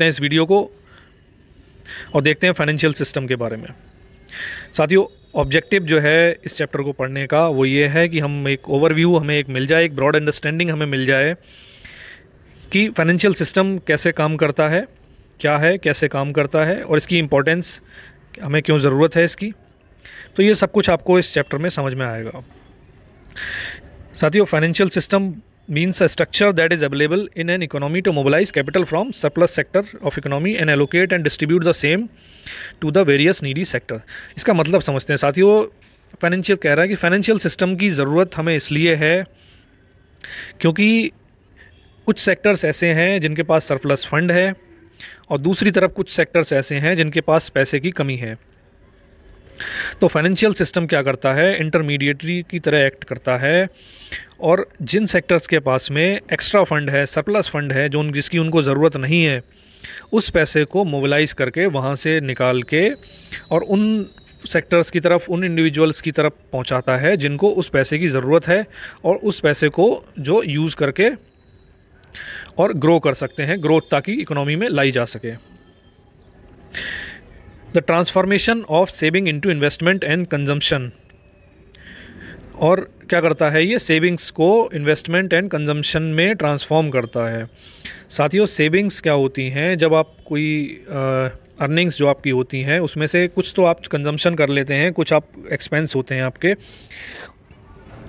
हैं इस वीडियो को और देखते हैं फाइनेंशियल सिस्टम के बारे में साथियों ऑब्जेक्टिव जो है इस चैप्टर को पढ़ने का वो ये है कि हम एक ओवरव्यू हमें एक मिल जाए एक ब्रॉड अंडरस्टैंडिंग हमें मिल जाए कि फाइनेंशियल सिस्टम कैसे काम करता है क्या है कैसे काम करता है और इसकी इम्पोर्टेंस हमें क्यों ज़रूरत है इसकी तो ये सब कुछ आपको इस चैप्टर में समझ में आएगा साथियों financial system means a structure that is available in an economy to mobilize capital from surplus sector of economy and allocate and distribute the same to the various needy sector इसका मतलब समझते हैं साथियों फाइनेंशियल कह रहा है कि financial system की ज़रूरत हमें इसलिए है क्योंकि कुछ सेक्टर्स ऐसे हैं जिनके पास सरप्लस फंड है और दूसरी तरफ कुछ सेक्टर्स ऐसे हैं जिनके पास पैसे की कमी है तो फाइनेंशियल सिस्टम क्या करता है इंटरमीडिएटरी की तरह एक्ट करता है और जिन सेक्टर्स के पास में एक्स्ट्रा फंड है सरप्लस फंड है जो उन जिसकी उनको ज़रूरत नहीं है उस पैसे को मोबिलाइज करके वहाँ से निकाल के और उन सेक्टर्स की तरफ उन इंडिविजुअल्स की तरफ पहुँचाता है जिनको उस पैसे की ज़रूरत है और उस पैसे को जो यूज़ करके और ग्रो कर सकते हैं ग्रोथ ताकि इकोनॉमी में लाई जा सके the transformation of saving into investment and consumption और क्या करता है ये सेविंग्स को इन्वेस्टमेंट एंड कंजम्पशन में ट्रांसफॉर्म करता है साथियों सेविंग्स क्या होती हैं जब आप कोई अर्निंग्स जो आपकी होती हैं उसमें से कुछ तो आप कंजम्पशन कर लेते हैं कुछ आप एक्सपेंस होते हैं आपके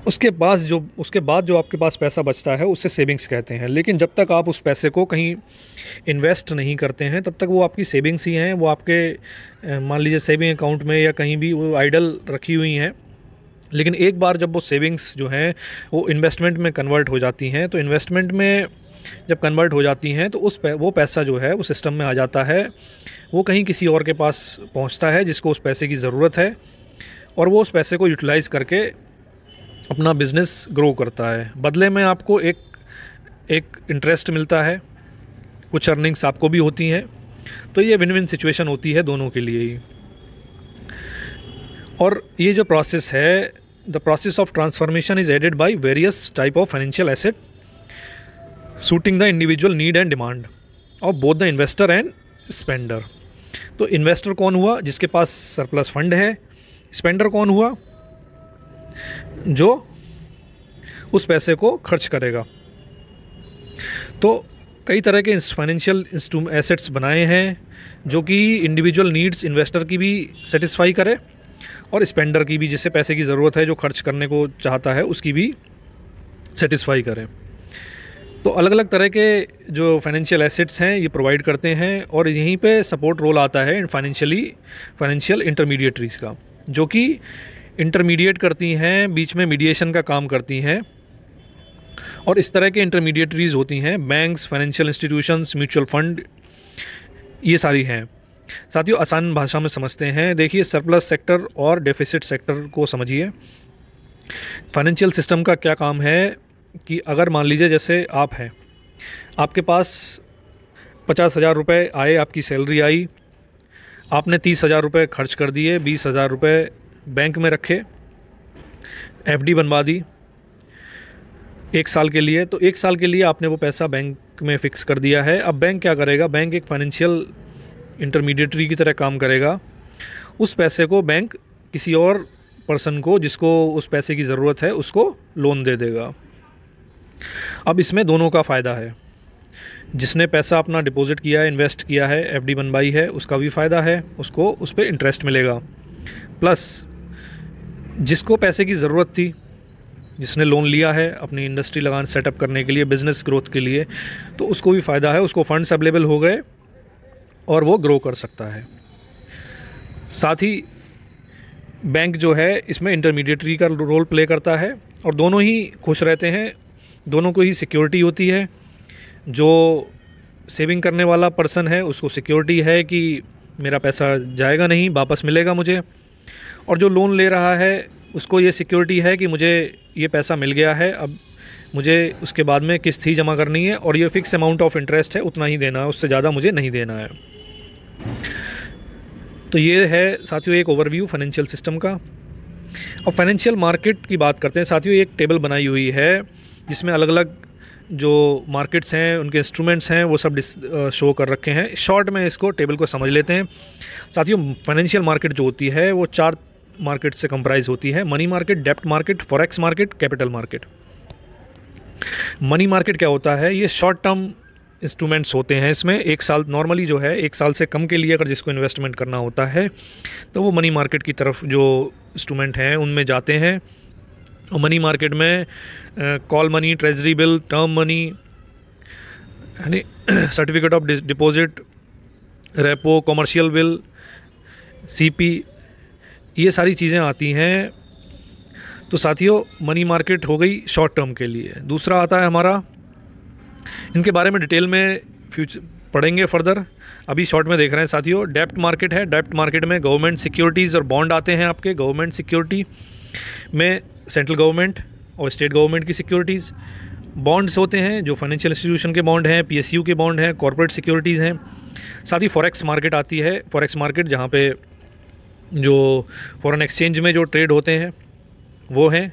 उसके पास जो उसके बाद जो आपके पास पैसा बचता है उसे सेविंग्स कहते हैं लेकिन जब तक आप उस पैसे को कहीं इन्वेस्ट नहीं करते हैं तब तक वो आपकी सेविंग्स ही हैं वो आपके मान लीजिए सेविंग अकाउंट में या कहीं भी वो आइडल रखी हुई हैं लेकिन एक बार जब वो सेविंग्स जो हैं वो इन्वेस्टमेंट में कन्वर्ट हो जाती हैं तो इन्वेस्टमेंट में जब कन्वर्ट हो जाती हैं तो उस वो पैसा जो है वो सिस्टम में आ जाता है वो कहीं किसी और के पास पहुंचता है जिसको उस पैसे की ज़रूरत है और वो उस पैसे को यूटिलाइज़ करके अपना बिज़नेस ग्रो करता है बदले में आपको एक एक इंटरेस्ट मिलता है कुछ अर्निंग्स आपको भी होती हैं तो ये विन विन सिचुएशन होती है दोनों के लिए ही और ये जो प्रोसेस है the process of transformation is aided by various type of financial asset suiting the individual need and demand of both the investor and spender तो इन्वेस्टर कौन हुआ जिसके पास सरप्लस फंड है स्पेंडर कौन हुआ जो उस पैसे को खर्च करेगा तो कई तरह के फाइनेंशियल एसेट्स बनाए हैं जो कि इंडिविजुअल नीड्स इन्वेस्टर की भी सेटिस्फाई करे और स्पेंडर की भी जिसे पैसे की ज़रूरत है जो खर्च करने को चाहता है उसकी भी सेटिस्फाई करें तो अलग अलग तरह के जो फाइनेंशियल एसेट्स हैं ये प्रोवाइड करते हैं और यहीं पे सपोर्ट रोल आता है फाइनेंशियली फाइनेंशियल इंटरमीडिएटरीज़ का जो कि इंटरमीडिएट करती हैं बीच में मीडिएशन का काम करती हैं और इस तरह के इंटरमीडिएटरीज होती हैं banks financial institutions mutual fund ये सारी हैं साथियों आसान भाषा में समझते हैं देखिए सरप्लस सेक्टर और डेफिसिट सेक्टर को समझिए फाइनेंशियल सिस्टम का क्या काम है कि अगर मान लीजिए जैसे आप हैं आपके पास पचास हज़ार रुपये आए आपकी सैलरी आई आपने तीस हज़ार रुपये खर्च कर दिए बीस हज़ार रुपये बैंक में रखे एफ बनवा दी एक साल के लिए तो एक साल के लिए आपने वो पैसा बैंक में फ़िक्स कर दिया है अब बैंक क्या करेगा बैंक एक फाइनेंशियल इंटरमीडिएटरी की तरह काम करेगा उस पैसे को बैंक किसी और पर्सन को जिसको उस पैसे की ज़रूरत है उसको लोन दे देगा अब इसमें दोनों का फ़ायदा है जिसने पैसा अपना डिपॉजिट किया है इन्वेस्ट किया है एफ बनवाई है उसका भी फ़ायदा है उसको उस पर इंटरेस्ट मिलेगा प्लस जिसको पैसे की ज़रूरत थी जिसने लोन लिया है अपनी इंडस्ट्री लगाने सेटअप करने के लिए बिज़नेस ग्रोथ के लिए तो उसको भी फ़ायदा है उसको फंड्स अवेलेबल हो गए और वो ग्रो कर सकता है साथ ही बैंक जो है इसमें इंटरमीडिएटरी का रोल प्ले करता है और दोनों ही खुश रहते हैं दोनों को ही सिक्योरिटी होती है जो सेविंग करने वाला पर्सन है उसको सिक्योरिटी है कि मेरा पैसा जाएगा नहीं वापस मिलेगा मुझे और जो लोन ले रहा है उसको ये सिक्योरिटी है कि मुझे ये पैसा मिल गया है अब मुझे उसके बाद में किस्त ही जमा करनी है और ये फ़िक्स अमाउंट ऑफ इंटरेस्ट है उतना ही देना है उससे ज़्यादा मुझे नहीं देना है तो ये है साथियों एक ओवरव्यू फाइनेंशियल सिस्टम का अब फाइनेंशियल मार्केट की बात करते हैं साथियों एक टेबल बनाई हुई है जिसमें अलग अलग जो मार्केट्स हैं उनके इंस्ट्रूमेंट्स हैं वो सब डिस शो कर रखे हैं शॉर्ट में इसको टेबल को समझ लेते हैं साथियों फाइनेंशियल मार्केट जो होती है वो चार मार्केट से कंप्राइज होती है मनी मार्केट डेप्ट market forex market capital market money market क्या होता है ये शॉर्ट टर्म इंस्ट्रूमेंट्स होते हैं इसमें एक साल नॉर्मली जो है एक साल से कम के लिए अगर जिसको इन्वेस्टमेंट करना होता है तो वो मनी मार्केट की तरफ जो इंस्ट्रूमेंट हैं उनमें जाते हैं और मनी मार्केट में call money treasury bill term money यानी certificate of deposit repo commercial bill CP ये सारी चीज़ें आती हैं तो साथियों मनी मार्केट हो गई शॉर्ट टर्म के लिए दूसरा आता है हमारा इनके बारे में डिटेल में फ्यूचर पढ़ेंगे फर्दर अभी शॉर्ट में देख रहे हैं साथियों डेप्ट मार्केट है डेप्ट मार्केट में गवर्नमेंट सिक्योरिटीज़ और बॉन्ड आते हैं आपके गवर्नमेंट सिक्योरिटी में सेंट्रल गवर्नमेंट और स्टेट गवर्नमेंट की सिक्योरिटीज़ बॉन्ड्स होते हैं जो फाइनेंशियल इंस्टीट्यूशन के बॉन्ड हैं पी के बॉन्ड हैं कॉरपोरेट सिक्योरिटीज़ हैं साथ ही फॉरेक्स मार्केट आती है फॉरेक्स मार्केट जहाँ पे जो फॉरेन एक्सचेंज में जो ट्रेड होते हैं वो हैं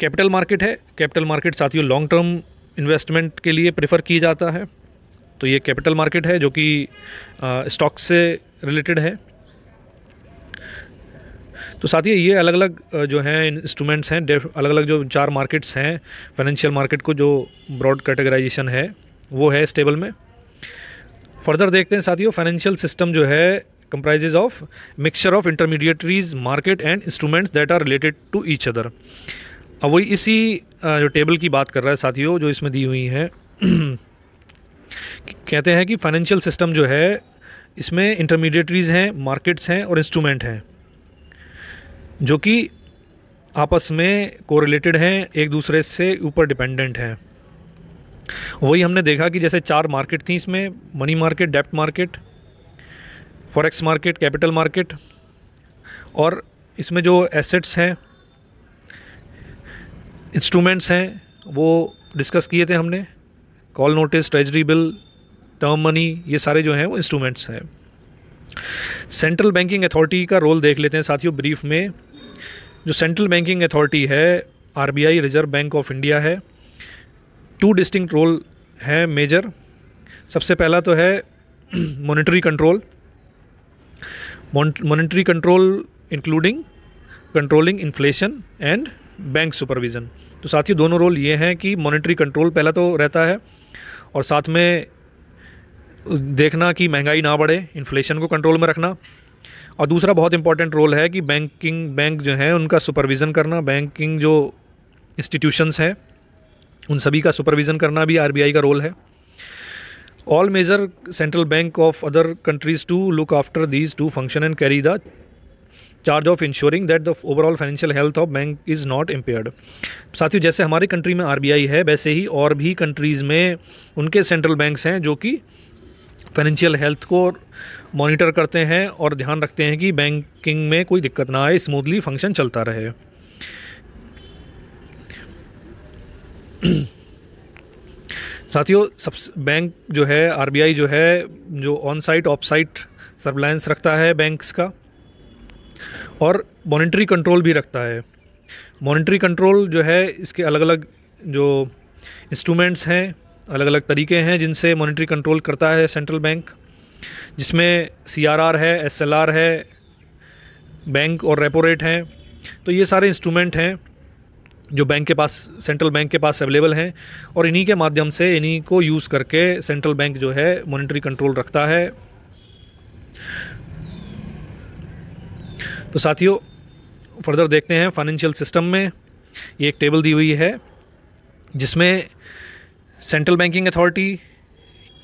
कैपिटल मार्केट है कैपिटल मार्केट साथियों लॉन्ग टर्म इन्वेस्टमेंट के लिए प्रेफर की जाता है तो ये कैपिटल मार्केट है जो कि स्टॉक से रिलेटेड है तो साथ ही ये अलग अलग जो हैं इंस्ट्रूमेंट्स हैं अलग अलग जो चार मार्केट्स हैं फाइनेंशियल मार्केट को जो ब्रॉड कैटेगराइजेशन है वो है स्टेबल में फर्दर देखते हैं साथियों फाइनेंशियल सिस्टम जो है comprises of mixture of intermediaries market and instruments that are related to each other अब वही इसी जो टेबल की बात कर रहा है साथियों जो इसमें दी हुई है कहते हैं कि फाइनेंशियल सिस्टम जो है इसमें इंटरमीडिएटरीज़ हैं मार्केट्स हैं और इंस्ट्रूमेंट हैं जो कि आपस में कोरिलेटेड हैं एक दूसरे से ऊपर डिपेंडेंट हैं वही हमने देखा कि जैसे चार मार्केट थी इसमें मनी मार्केट डेप्ट market forex market capital market और इसमें जो एसेट्स हैं इंस्ट्रूमेंट्स हैं वो डिस्कस किए थे हमने call notice treasury bill term money ये सारे जो हैं वो इंस्ट्रूमेंट्स हैं सेंट्रल बैंकिंग अथॉरिटी का रोल देख लेते हैं साथियों ब्रीफ में जो सेंट्रल बैंकिंग अथॉरिटी है R Reserve Bank of India है टू डिस्टिंक्ट रोल है मेजर सबसे पहला तो है monetary control monetary control including controlling inflation and bank supervision तो साथियों दोनों रोल ये हैं कि मोनिट्री कंट्रोल पहला तो रहता है और साथ में देखना कि महंगाई ना बढ़े इन्फ्लेशन को कंट्रोल में रखना और दूसरा बहुत इंपॉर्टेंट रोल है कि बैंकिंग बैंक जो हैं उनका सुपरविज़न करना बैंकिंग जो इंस्टीट्यूशंस हैं उन सभी का सुपरविज़न करना भी आरबीआई का रोल है all major central bank of other countries to look after these two function and carry the charge of insuring that the overall financial health of bank is not impaired साथियों जैसे हमारे country में are है वैसे ही और भी countries में उनके सेंट्रल बैंक्स हैं जो कि फाइनेंशियल हेल्थ को मॉनिटर करते हैं और ध्यान रखते हैं कि बैंकिंग में कोई दिक्कत ना आए स्मूथली फंक्शन चलता रहे साथियों सब बैंक जो है आर जो है जो on site off site surveillance रखता है बैंक्स का और मॉनिटरी कंट्रोल भी रखता है मॉनिटरी कंट्रोल जो है इसके अलग अलग जो इंस्ट्रूमेंट्स हैं अलग अलग तरीके हैं जिनसे मॉनिटरी कंट्रोल करता है सेंट्रल बैंक जिसमें सी है एस है बैंक और रेपो रेट हैं तो ये सारे इंस्ट्रूमेंट हैं जो बैंक के पास सेंट्रल बैंक के पास अवेलेबल हैं और इन्हीं के माध्यम से इन्हीं को यूज़ करके सेंट्रल बैंक जो है मॉनिटरी कंट्रोल रखता है तो साथियों फर्दर देखते हैं फाइनेंशियल सिस्टम में ये एक टेबल दी हुई है जिसमें central banking authority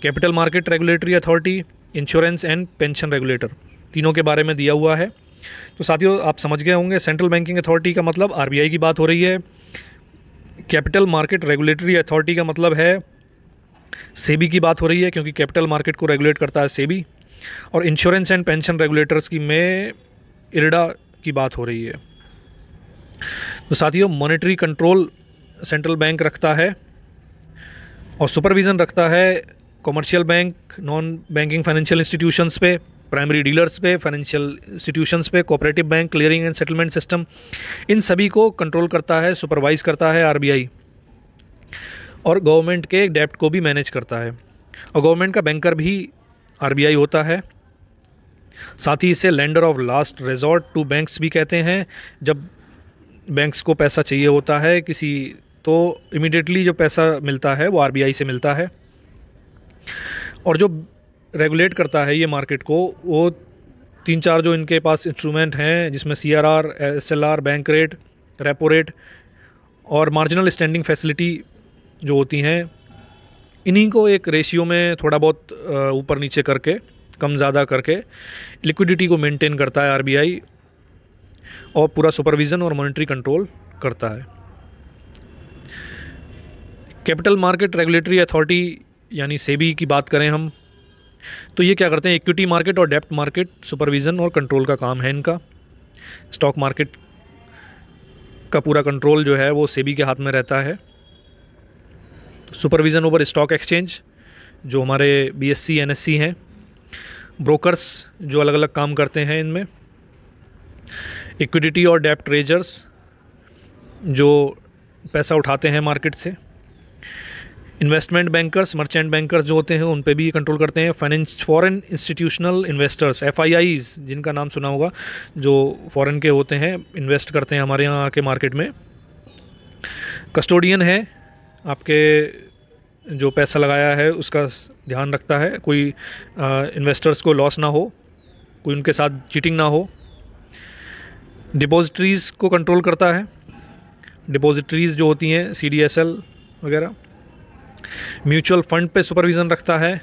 capital market regulatory authority insurance and pension regulator तीनों के बारे में दिया हुआ है तो साथियों आप समझ गए होंगे सेंट्रल बैंकिंग अथॉरिटी का मतलब आर की बात हो रही है कैपिटल मार्केट रेगुलेटरी अथॉरिटी का मतलब है सेबी की बात हो रही है क्योंकि कैपिटल मार्केट को रेगुलेट करता है सेबी और इंश्योरेंस एंड पेंशन रेगुलेटर्स की में इरडा की बात हो रही है तो साथियों मॉनेटरी कंट्रोल सेंट्रल बैंक रखता है और सुपरविज़न रखता है commercial bank non banking financial institutions पे प्राइमरी डीलर्स पे फाइनेंशियल इंस्टीट्यूशंस पे cooperative bank clearing and settlement system इन सभी को कंट्रोल करता है सुपरवाइज करता है आर और गवर्नमेंट के डेप्ट को भी मैनेज करता है और गवर्नमेंट का बैंकर भी आर होता है साथ ही इसे lender of last resort to banks भी कहते हैं जब बैंक्स को पैसा चाहिए होता है किसी तो इमिडिएटली जो पैसा मिलता है वो आरबीआई से मिलता है और जो रेगुलेट करता है ये मार्केट को वो तीन चार जो इनके पास इंस्ट्रूमेंट हैं जिसमें C R R S L R bank rate repo rate और मार्जिनल स्टैंडिंग फैसिलिटी जो होती हैं इन्हीं को एक रेशियो में थोड़ा बहुत ऊपर नीचे करके कम ज़्यादा करके लिक्विडिटी को मेंटेन करता है आरबीआई और पूरा सुपरविज़न और मॉनिटरी कंट्रोल करता है कैपिटल मार्केट रेगुलेटरी अथॉरिटी यानी सेबी की बात करें हम तो ये क्या करते हैं इक्विटी मार्केट और डेप्ट मार्केट सुपरविज़न और कंट्रोल का काम है इनका स्टॉक मार्केट का पूरा कंट्रोल जो है वो सेबी के हाथ में रहता है सुपरविज़न ओवर स्टॉक एक्सचेंज जो हमारे B S C N S C हैं ब्रोकर्स जो अलग अलग काम करते हैं इनमें इक्विडिटी और डेप्ट रेजर्स जो पैसा उठाते हैं मार्केट से इन्वेस्टमेंट बैंकर्स मर्चेंट बैंकर्स जो होते हैं उन पे भी कंट्रोल करते हैं finance foreign institutional investors F जिनका नाम सुना होगा जो फॉरेन के होते हैं इन्वेस्ट करते हैं हमारे यहाँ के मार्केट में कस्टोडियन है आपके जो पैसा लगाया है उसका ध्यान रखता है कोई इन्वेस्टर्स को लॉस ना हो कोई उनके साथ चीटिंग ना हो डिपॉजिटरीज़ को कंट्रोल करता है डिपॉजिटरीज़ जो होती हैं सी वगैरह म्यूचुअल फ़ंड पे सुपरविज़न रखता है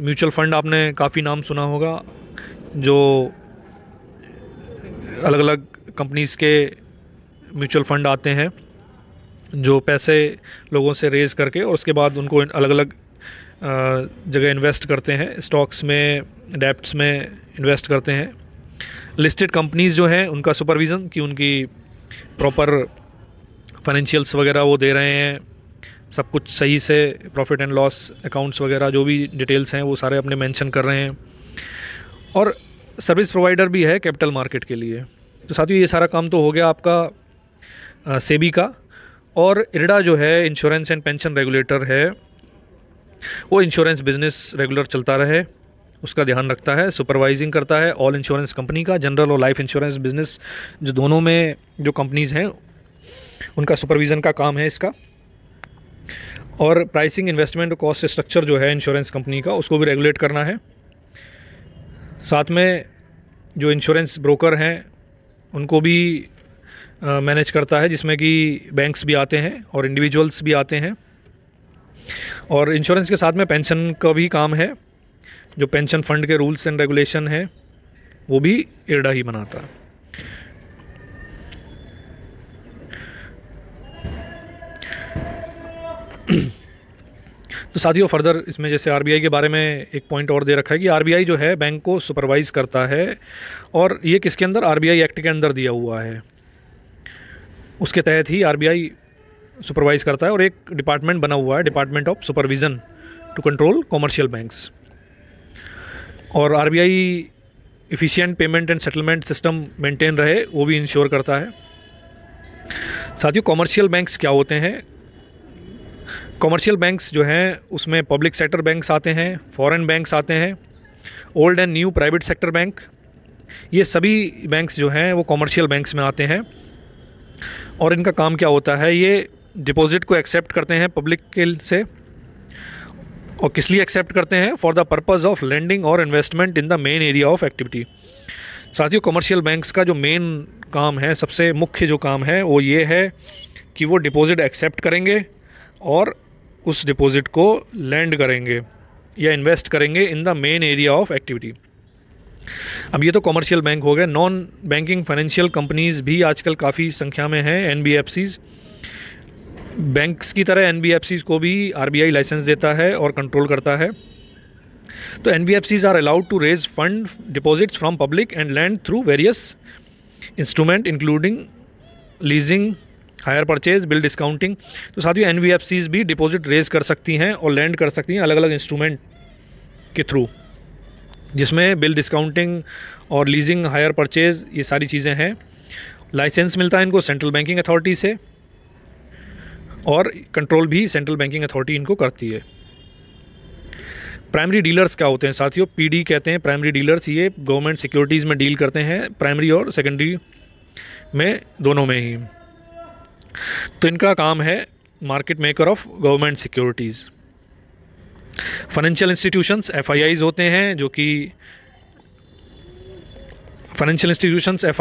म्यूचुअल फ़ंड आपने काफ़ी नाम सुना होगा जो अलग अलग कंपनीज़ के म्यूचुअल फ़ंड आते हैं जो पैसे लोगों से रेज़ करके और उसके बाद उनको अलग अलग जगह इन्वेस्ट करते हैं स्टॉक्स में डेप्ट में इन्वेस्ट करते हैं लिस्टेड कंपनीज़ जो हैं उनका सुपरविज़न कि उनकी प्रॉपर फाइनेंशियल्स वगैरह वो दे रहे हैं सब कुछ सही से प्रॉफिट एंड लॉस अकाउंट्स वगैरह जो भी डिटेल्स हैं वो सारे अपने मेंशन कर रहे हैं और सर्विस प्रोवाइडर भी है कैपिटल मार्केट के लिए तो साथियों ये सारा काम तो हो गया आपका सेबी का और इरडा जो है इंश्योरेंस एंड पेंशन रेगुलेटर है वो इंश्योरेंस बिजनेस रेगुलर चलता रहे उसका ध्यान रखता है सुपरवाइजिंग करता है ऑल इंश्योरेंस कंपनी का जनरल और लाइफ इंश्योरेंस बिजनेस जो दोनों में जो कंपनीज़ हैं उनका सुपरविज़न का काम है इसका और प्राइसिंग इन्वेस्टमेंट और कॉस्ट स्ट्रक्चर जो है इंश्योरेंस कंपनी का उसको भी रेगुलेट करना है साथ में जो इंश्योरेंस ब्रोकर हैं उनको भी मैनेज करता है जिसमें कि बैंक्स भी आते हैं और इंडिविजुअल्स भी आते हैं और इंश्योरेंस के साथ में पेंशन का भी काम है जो पेंशन फंड के रूल्स एंड रेगुलेशन है वो भी इरडा ही बनाता है तो साथियों फर्दर इसमें जैसे आरबीआई के बारे में एक पॉइंट और दे रखा है कि आरबीआई जो है बैंक को सुपरवाइज़ करता है और ये किसके अंदर आरबीआई एक्ट के अंदर दिया हुआ है उसके तहत ही आरबीआई सुपरवाइज़ करता है और एक डिपार्टमेंट बना हुआ है department of supervision to control commercial banks और R B payment and settlement system maintain रहे वो भी इंश्योर करता है साथियों कॉमर्शियल बैंक्स क्या होते हैं कॉमर्शियल बैंक्स जो हैं उसमें पब्लिक सेक्टर बैंक्स आते हैं फॉरेन बैंक्स आते हैं old and new private sector bank ये सभी बैंक्स जो हैं वो कॉमर्शियल बैंक्स में आते हैं और इनका काम क्या होता है ये डिपॉजिट को एक्सेप्ट करते हैं पब्लिक के से और किस लिए एक्सेप्ट करते हैं for the purpose of lending और investment in the main area of activity साथियों कमर्शियल बैंक्स का जो मेन काम है सबसे मुख्य जो काम है वो ये है कि वो डिपॉजिट एक्सेप्ट करेंगे और उस डिपॉजिट को लैंड करेंगे या इन्वेस्ट करेंगे in the main area of activity अब ये तो कॉमर्शियल बैंक हो गए नॉन बैंकिंग फाइनेंशियल कंपनीज भी आजकल काफ़ी संख्या में हैं एन बैंक्स की तरह एन को भी आर लाइसेंस देता है और कंट्रोल करता है तो N are allowed to raise fund deposits from public and lend through various instrument including leasing hire purchase bill discounting तो साथ ही एन भी डिपॉजिट रेज कर सकती हैं और लैंड कर सकती हैं अलग अलग इंस्ट्रूमेंट के थ्रू जिसमें बिल डिस्काउंटिंग और लीजिंग हायर परचेज ये सारी चीज़ें हैं लाइसेंस मिलता है इनको सेंट्रल बैंकिंग अथॉरिटी से और कंट्रोल भी सेंट्रल बैंकिंग अथॉरिटी इनको करती है प्राइमरी डीलर्स क्या होते हैं साथियों पीडी कहते हैं प्राइमरी डीलर्स ये गवर्नमेंट सिक्योरिटीज़ में डील करते हैं प्राइमरी और सेकेंडरी में दोनों में ही तो इनका काम है market maker of government securities financial institutions F होते हैं जो कि फाइनेंशियल इंस्टीट्यूशंस एफ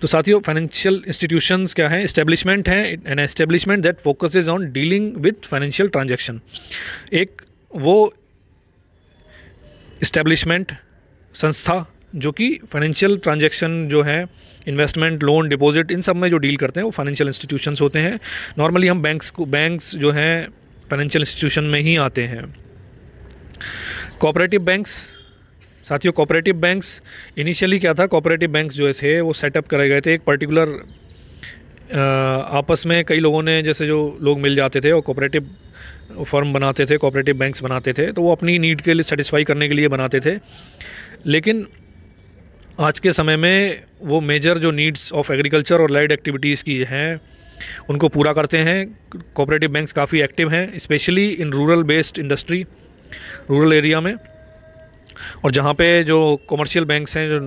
तो साथियों फाइनेंशियल इंस्टीट्यूशंस क्या है इस्टेब्लिशमेंट है an establishment that focuses on dealing with financial transaction एक वो इस्टेब्लिशमेंट संस्था जो कि फाइनेंशियल ट्रांजेक्शन जो है इन्वेस्टमेंट लोन डिपॉजिट इन सब में जो डील करते हैं वो फाइनेंशियल इंस्टीट्यूशंस होते हैं नॉर्मली हम बैंक्स को बैंक्स जो हैं फाइनेंशियल इंस्टीट्यूशन में ही आते हैं कोऑपरेटिव बैंक्स साथियों कोऑपरेटिव बैंक्स इनिशियली क्या था कोऑपरेटिव बैंक्स जो थे वो सेटअप कराए गए थे एक पर्टिकुलर आपस में कई लोगों ने जैसे जो लोग मिल जाते थे और कोऑपरेटिव फर्म बनाते थे कोऑपरेटिव बैंक्स बनाते थे तो वो अपनी नीड के लिए सेटिस्फाई करने के लिए बनाते थे लेकिन आज के समय में वो मेजर जो नीड्स ऑफ एग्रीकल्चर और लाइड एक्टिविटीज़ की हैं उनको पूरा करते हैं कोऑपरेटिव बैंक्स काफ़ी एक्टिव हैं specially in rural based industry rural area में और जहाँ पे जो कमर्शियल बैंक्स हैं जो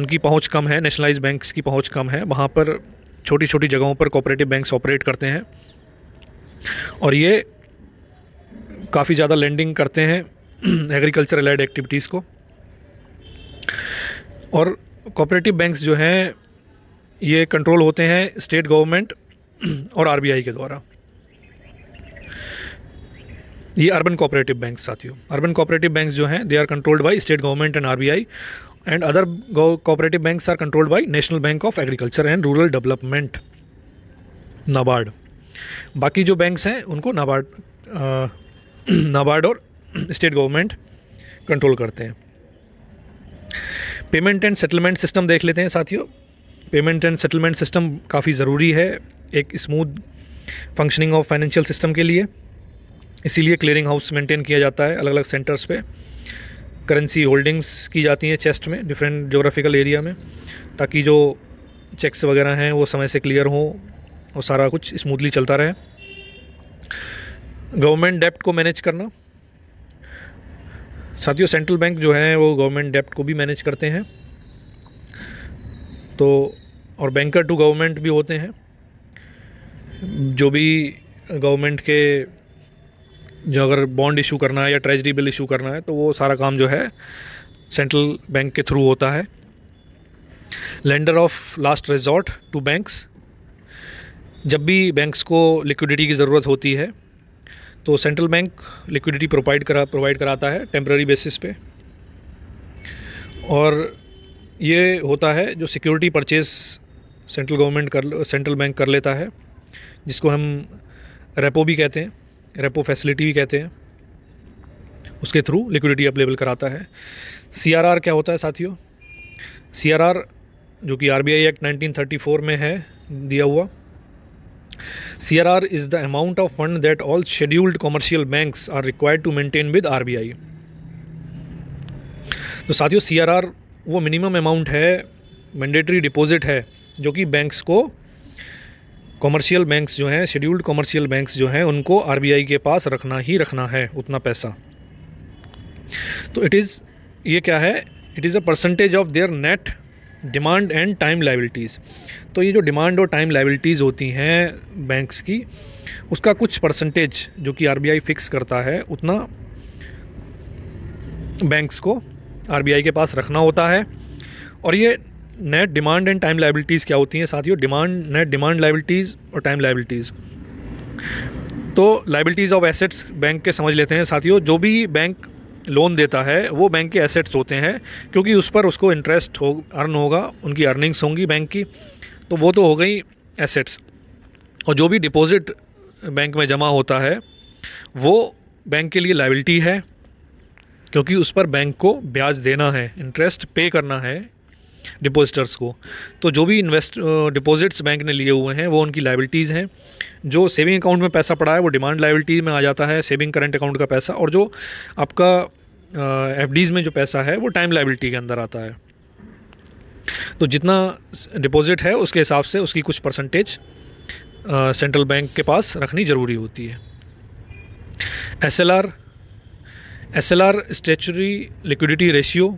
उनकी पहुँच कम है नेशनलाइज बैंक्स की पहुँच कम है वहाँ पर छोटी छोटी जगहों पर कोऑपरेटिव बैंक्स ऑपरेट करते हैं और ये काफ़ी ज़्यादा लैंडिंग करते हैं एग्रीकल्चर रिलेटेड एक्टिविटीज़ को और कोऑपरेटिव बैंक्स जो हैं ये कंट्रोल होते हैं स्टेट गवर्नमेंट और आरबीआई के द्वारा ये अर्बन कोऑपरेटिव बैंक साथियों अर्बन कोऑपरेटिव बैंक्स जो हैं they are controlled by state government and RBI and other cooperative banks are controlled by national bank of agriculture and rural development NABARD बाकी जो banks हैं उनको नाबार्ड नाबार्ड और स्टेट गवर्नमेंट कंट्रोल करते हैं पेमेंट एंड सेटलमेंट सिस्टम देख लेते हैं साथियों पेमेंट एंड सेटलमेंट सिस्टम काफ़ी ज़रूरी है एक smooth functioning of financial system के लिए इसीलिए क्लियरिंग हाउस मेंटेन किया जाता है अलग अलग सेंटर्स पे करेंसी होल्डिंग्स की जाती हैं चेस्ट में डिफरेंट जोग्राफिकल एरिया में ताकि जो चेक्स वगैरह हैं वो समय से क्लियर हों और सारा कुछ स्मूथली चलता रहे गवर्नमेंट डेप्ट को मैनेज करना साथियों सेंट्रल बैंक जो है वो गवर्नमेंट डेप्ट को भी मैनेज करते हैं तो और बैंकर टू गवर्नमेंट भी होते हैं जो भी गवर्नमेंट के जो अगर बॉन्ड इशू करना है या ट्रेजरी बिल इशू करना है तो वो सारा काम जो है सेंट्रल बैंक के थ्रू होता है lender of last resort to banks जब भी बैंक्स को लिक्विडिटी की ज़रूरत होती है तो सेंट्रल बैंक लिक्विडिटी प्रोवाइड करा प्रोवाइड कराता है टेम्प्ररी बेसिस पे और ये होता है जो सिक्योरिटी परचेज सेंट्रल गवर्नमेंट कर सेंट्रल बैंक कर लेता है जिसको हम रेपो भी कहते हैं रेपो फैसिलिटी भी कहते हैं उसके थ्रू लिक्विडिटी अवेलेबल कराता है सी क्या होता है साथियों सी जो कि आर एक्ट 1934 में है दिया हुआ CRR is the amount of fund that all scheduled commercial banks are required to maintain with RBI. तो साथियों CRR वो मिनिमम अमाउंट है मैंडेटरी डिपॉजिट है जो कि बैंक्स को कॉमर्शियल बैंक्स जो हैं शेड्यूल्ड कॉमर्शियल बैंक्स जो हैं उनको आरबीआई के पास रखना ही रखना है उतना पैसा तो इट इज़ ये क्या है it is a percentage of their net demand and time liabilities तो ये जो डिमांड और टाइम लाइबिलिटीज़ होती हैं बैंक्स की उसका कुछ परसेंटेज जो कि आरबीआई फिक्स करता है उतना बैंक्स को आरबीआई के पास रखना होता है और ये net demand and time liabilities क्या होती हैं साथियों डिमांड नेट डिमांड लाइबिलिटीज़ और टाइम लाइबिलिटीज़ तो लाइबिलिटीज़ ऑफ एसेट्स बैंक के समझ लेते हैं साथियों जो भी बैंक लोन देता है वो बैंक के एसेट्स होते हैं क्योंकि उस पर उसको इंटरेस्ट हो अर्न होगा उनकी अर्निंग्स होंगी बैंक की तो वो तो हो गई एसेट्स और जो भी डिपॉजिट बैंक में जमा होता है वो बैंक के लिए लाइबिलिटी है क्योंकि उस पर बैंक को ब्याज देना है इंटरेस्ट पे करना है डिपोजिटर्स को तो जो भी इन्वेस्ट डिपॉजिट्स बैंक ने लिए हुए हैं वो उनकी लाइबिलिटीज़ हैं जो सेविंग अकाउंट में पैसा पड़ा है वो डिमांड लाइबिलिटी में आ जाता है सेविंग करंट अकाउंट का पैसा और जो आपका एफ uh, में जो पैसा है वो टाइम लाइबिलिटी के अंदर आता है तो जितना डिपॉजिट है उसके हिसाब से उसकी कुछ परसेंटेज सेंट्रल बैंक के पास रखनी ज़रूरी होती है S L R S L R statutory liquidity ratio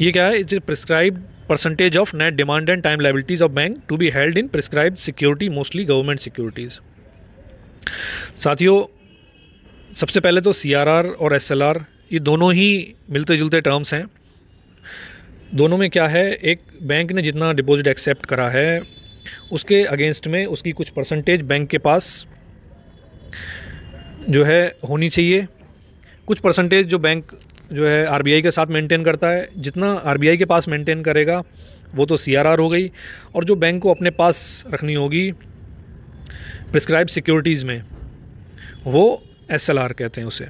ये क्या है it prescribe percentage of net demand and time liabilities of bank to be held in prescribe security mostly government securities साथियों सबसे पहले तो सी और एस ये दोनों ही मिलते जुलते टर्म्स हैं दोनों में क्या है एक बैंक ने जितना डिपॉजिट एक्सेप्ट करा है उसके अगेंस्ट में उसकी कुछ परसेंटेज बैंक के पास जो है होनी चाहिए कुछ परसेंटेज जो बैंक जो है आर के साथ मेंटेन करता है जितना आर के पास मेंटेन करेगा वो तो सी हो गई और जो बैंक को अपने पास रखनी होगी प्रिस्क्राइब सिक्योरिटीज़ में वो एस कहते हैं उसे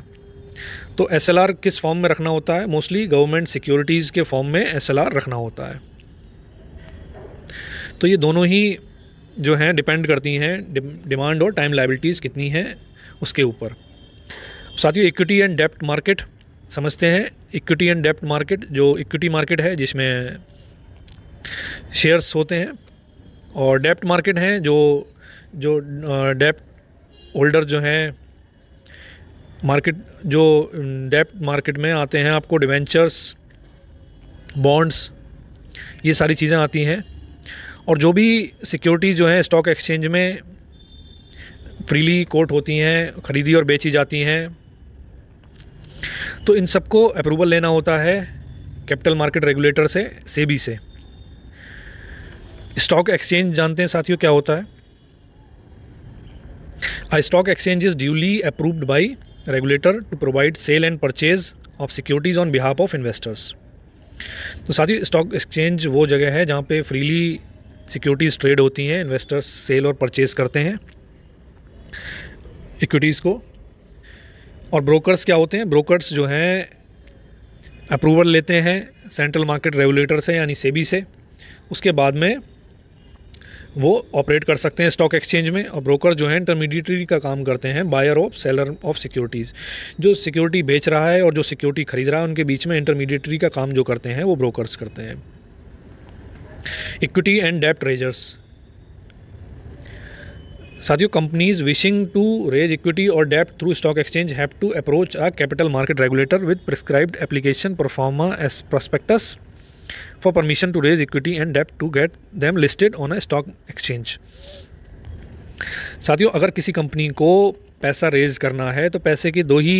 तो एस किस फॉर्म में रखना होता है मोस्टली गवर्नमेंट सिक्योरिटीज़ के फॉर्म में एस रखना होता है तो ये दोनों ही जो हैं डिपेंड करती हैं डिमांड और टाइम लाइबिलिटीज़ कितनी हैं उसके ऊपर साथियों इक्विटी एंड डेप्ट मार्केट समझते हैं इक्विटी एंड डेप्ट मार्केट जो इक्विटी मार्केट है जिसमें शेयर्स होते हैं और डेप्ट मार्केट हैं जो जो डेप्ट होल्डर जो हैं मार्केट जो डेप्ट मार्केट में आते हैं आपको डिवेंचर्स बॉन्ड्स ये सारी चीज़ें आती हैं और जो भी सिक्योरिटी जो हैं स्टॉक एक्सचेंज में फ्रीली कोट होती हैं ख़रीदी और बेची जाती हैं तो इन सबको अप्रूवल लेना होता है कैपिटल मार्केट रेगुलेटर से सेबी से स्टॉक एक्सचेंज जानते हैं साथियों क्या होता है a stock exchange is duly approved by regulator to provide sale and purchase of securities on behalf of investors तो साथियों स्टॉक एक्सचेंज वो जगह है जहाँ पे फ्रीली सिक्योरिटीज़ ट्रेड होती हैं इन्वेस्टर्स सेल और परचेज करते हैं इक्विटीज़ को और ब्रोकर्स क्या होते हैं ब्रोकर्स जो हैं अप्रूवल लेते हैं सेंट्रल मार्केट रेगुलेटर से यानी सेबी से उसके बाद में वो ऑपरेट कर सकते हैं स्टॉक एक्सचेंज में और ब्रोकर जो है इंटरमीडिएटरी का काम करते हैं buyer of seller of securities जो सिक्योरिटी बेच रहा है और जो सिक्योरिटी खरीद रहा है उनके बीच में इंटरमीडिएटरी का काम जो करते हैं वो ब्रोकर्स करते हैं इक्विटी एंड डेप्ट रेजर्स साथियों companies wishing to raise equity और डेप्ट through stock exchange have to approach a capital market regulator with prescribed application pro forma S prospectus for permission to raise equity and dept to get them listed on a stock exchange साथियों अगर किसी company को पैसा raise करना है तो पैसे के दो ही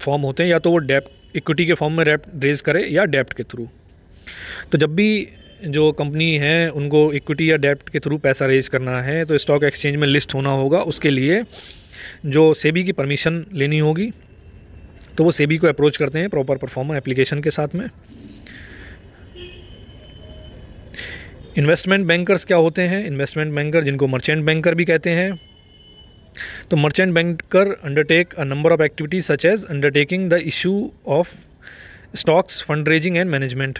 फॉर्म होते हैं या तो वो डेप्ट इक्विटी के फॉर्म में रेज करे या डेप्ट के थ्रू तो जब भी जो कंपनी है उनको इक्विटी या डेप्ट के थ्रू पैसा रेज करना है तो स्टॉक एक्सचेंज में लिस्ट होना होगा उसके लिए जो सेबी की परमिशन लेनी होगी तो वो सेबी को अप्रोच करते हैं प्रॉपर परफॉर्मर एप्लीकेशन के साथ में इन्वेस्टमेंट बैंकर्स क्या होते हैं इन्वेस्टमेंट बैंकर जिनको मर्चेंट बैंकर भी कहते हैं तो merchant banker undertake a number of activities such as undertaking the issue of stocks fund raising and management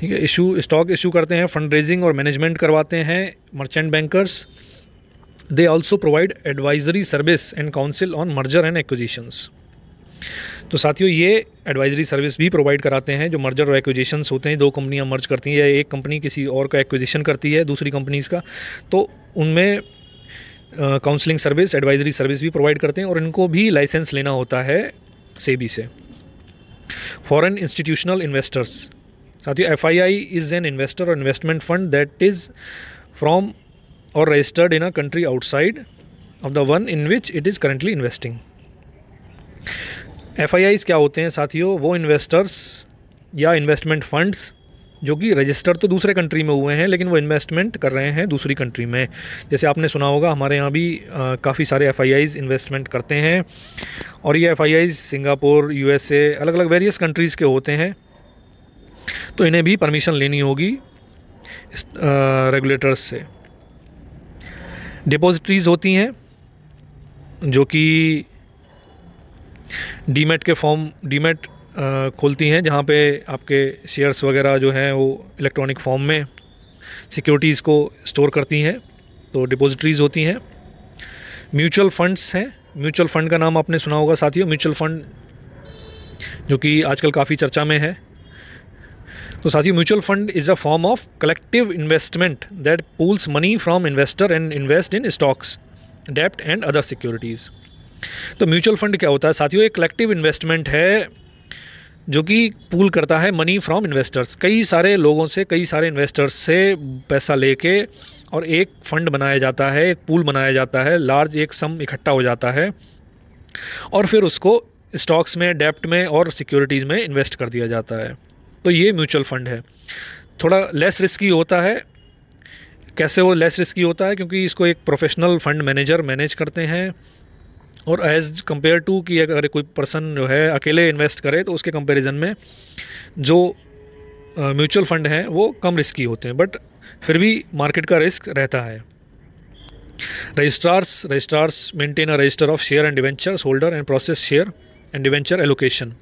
ठीक है इशू स्टॉक इशू करते हैं फंड रेजिंग और मैनेजमेंट करवाते हैं merchant bankers they also provide advisory service and counsel on merger and acquisitions तो साथियों ये एडवाइजरी सर्विस भी प्रोवाइड कराते हैं जो मर्जर और एक्विजिशंस होते हैं दो कंपनियां मर्ज करती हैं या एक कंपनी किसी और का एक्विजिशन करती है दूसरी कंपनीज़ का तो उनमें काउंसलिंग सर्विस एडवाइजरी सर्विस भी प्रोवाइड करते हैं और इनको भी लाइसेंस लेना होता है सेबी से फॉरेन इंस्टीट्यूशनल इन्वेस्टर्स साथ ही F I I is an investor और investment fund that is from और registered in a country outside of the one in which it is currently investing F I Is क्या होते हैं साथियों वो investors या इन्वेस्टमेंट फंड्स जो कि रजिस्टर तो दूसरे कंट्री में हुए हैं लेकिन वो इन्वेस्टमेंट कर रहे हैं दूसरी कंट्री में जैसे आपने सुना होगा हमारे यहाँ भी काफ़ी सारे एफ इन्वेस्टमेंट करते हैं और ये एफ सिंगापुर यूएसए अलग अलग वेरियस कंट्रीज़ के होते हैं तो इन्हें भी परमिशन लेनी होगी रेगुलेटर्स से डिपॉजिटरीज़ होती हैं जो कि डीमेट के फॉर्म डीमेट खोलती हैं जहाँ पे आपके शेयर्स वगैरह जो हैं वो इलेक्ट्रॉनिक फॉर्म में सिक्योरिटीज़ को स्टोर करती हैं तो डिपॉजिटरीज़ होती हैं म्यूचुअल फंड्स हैं म्यूचुअल फ़ंड का नाम आपने सुना होगा साथियों म्यूचुअल फ़ंड जो कि आजकल काफ़ी चर्चा में है तो साथ ही mutual fund is a form of collective investment that pools money from investor and invest in stocks डेप्ट एंड अदर सिक्योरिटीज़ तो म्यूचुअल फंड क्या होता है साथियों एक कलेक्टिव इन्वेस्टमेंट है जो कि पूल करता है मनी फ्रॉम इन्वेस्टर्स कई सारे लोगों से कई सारे इन्वेस्टर्स से पैसा लेके और एक फंड बनाया जाता है एक पूल बनाया जाता है लार्ज एक सम इकट्ठा हो जाता है और फिर उसको स्टॉक्स में डेप्ट में और सिक्योरिटीज़ में इन्वेस्ट कर दिया जाता है तो ये म्यूचुअल फंड है थोड़ा लेस रिस्की होता है कैसे वो लेस रिस्की होता है क्योंकि इसको एक प्रोफेशनल फंड मैनेजर मैनेज करते हैं और एज़ कंपेयर टू कि अगर कोई पर्सन जो है अकेले इन्वेस्ट करे तो उसके कंपैरिजन में जो म्यूचुअल फंड हैं वो कम रिस्की होते हैं बट फिर भी मार्केट का रिस्क रहता है registrars registrars maintain a register of share and debentures holder and process share and debenture allocation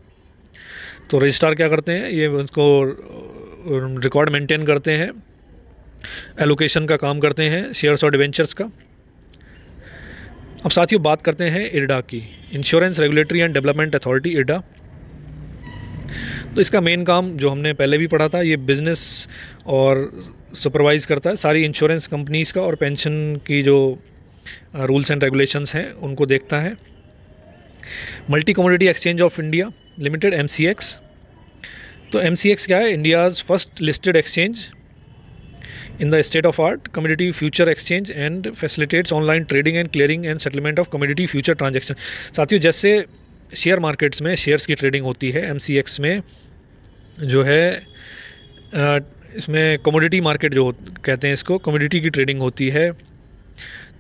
तो रजिस्ट्रार क्या करते हैं ये उसको रिकॉर्ड मेंटेन करते हैं एलोकेशन का काम करते हैं शेयर्स और डिवेंचर्स का अब साथियों बात करते हैं इरडा की insurance regulatory and development authority IRDA तो इसका मेन काम जो हमने पहले भी पढ़ा था ये बिज़नेस और सुपरवाइज़ करता है सारी इंश्योरेंस कंपनीज़ का और पेंशन की जो रूल्स एंड रेगुलेशंस हैं उनको देखता है multi commodity exchange of India limited M तो एम क्या है India's first listed exchange in the state of art community future exchange and facilitates online trading and clearing and settlement of community future transaction साथियों जैसे share markets में shares की trading होती है M में जो है इसमें कमोडिटी मार्केट जो कहते हैं इसको कमोडिटी की ट्रेडिंग होती है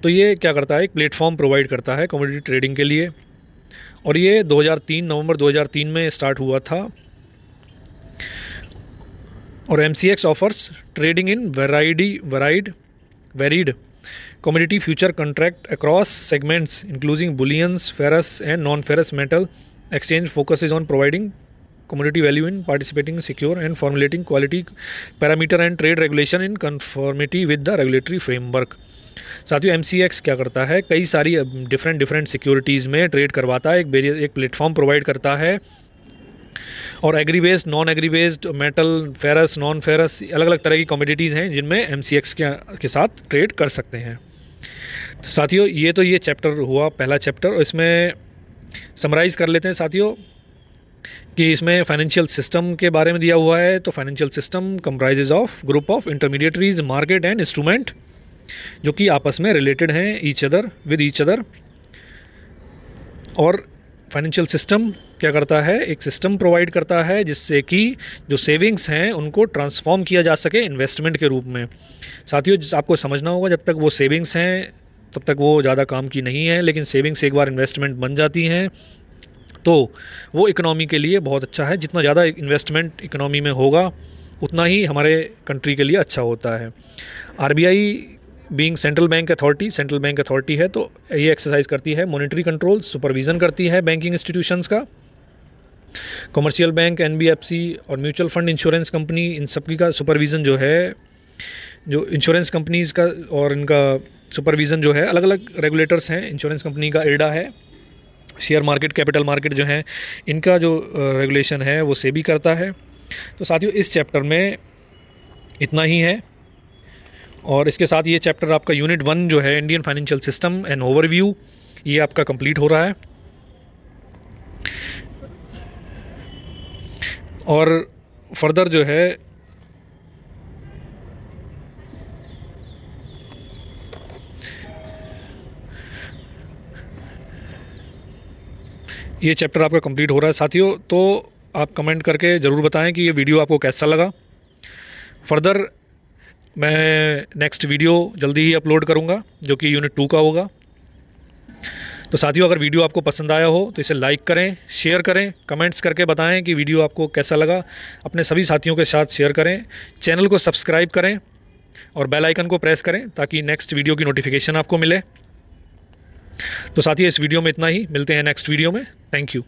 तो ये क्या करता है एक प्लेटफॉर्म प्रोवाइड करता है कमोडिटी ट्रेडिंग के लिए और ये 2003 नवंबर 2003 में स्टार्ट हुआ था और M C X offers trading in varied varied varied commodity future contract across segments including bullions ferrous and non ferrous metal exchange focus is on providing community value in participating secure and formulating quality parameter and trade regulation in conformity with the regulatory framework साथियों M क्या करता है कई सारी different different securities में trade करवाता है एक एक प्लेटफॉर्म प्रोवाइड करता है और agree based non agri based metal ferrous non ferrous अलग अलग तरह की कॉमोडिटीज़ हैं जिनमें एम के, के साथ ट्रेड कर सकते हैं तो साथियों ये तो ये चैप्टर हुआ पहला चैप्टर और इसमें समराइज़ कर लेते हैं साथियों कि इसमें फाइनेंशियल सिस्टम के बारे में दिया हुआ है तो financial system comprises of group of intermediaries market and instrument जो कि आपस में रिलेटेड हैं each other with each other और फाइनेंशियल सिस्टम क्या करता है एक सिस्टम प्रोवाइड करता है जिससे कि जो सेविंग्स हैं उनको ट्रांसफॉर्म किया जा सके इन्वेस्टमेंट के रूप में साथियों आपको समझना होगा जब तक वो सेविंग्स हैं तब तक वो ज़्यादा काम की नहीं है लेकिन सेविंग्स एक बार इन्वेस्टमेंट बन जाती हैं तो वो इकनॉमी के लिए बहुत अच्छा है जितना ज़्यादा इन्वेस्टमेंट इकनॉमी में होगा उतना ही हमारे कंट्री के लिए अच्छा होता है RBI being central bank authority central bank authority है तो ये एक्सरसाइज करती है मॉनिटरी कंट्रोल सुपरविजन करती है बैंकिंग इंस्टीट्यूशंस का कमर्शियल बैंक एन और म्यूचुअल फंड इंश्योरेंस कंपनी इन सबकी का सुपरविज़न जो है जो इंश्योरेंस कंपनीज़ का और इनका सुपरविज़न जो है अलग अलग रेगुलेटर्स हैं इंश्योरेंस कंपनी का एडा है शेयर मार्केट कैपिटल मार्केट जो हैं इनका जो रेगुलेशन है वो से भी करता है तो साथियों इस चैप्टर में इतना ही है और इसके साथ ये चैप्टर आपका यूनिट वन जो है Indian financial system and overview ये आपका कंप्लीट हो रहा है और फर्दर जो है ये चैप्टर आपका कंप्लीट हो रहा है साथियों तो आप कमेंट करके ज़रूर बताएं कि ये वीडियो आपको कैसा लगा फर्दर मैं नेक्स्ट वीडियो जल्दी ही अपलोड करूँगा जो कि यूनिट टू का होगा तो साथियों अगर वीडियो आपको पसंद आया हो तो इसे लाइक करें शेयर करें कमेंट्स करके बताएं कि वीडियो आपको कैसा लगा अपने सभी साथियों के साथ शेयर करें चैनल को सब्सक्राइब करें और बेल आइकन को प्रेस करें ताकि नेक्स्ट वीडियो की नोटिफिकेशन आपको मिले तो साथियों इस वीडियो में इतना ही मिलते हैं नेक्स्ट वीडियो में थैंक यू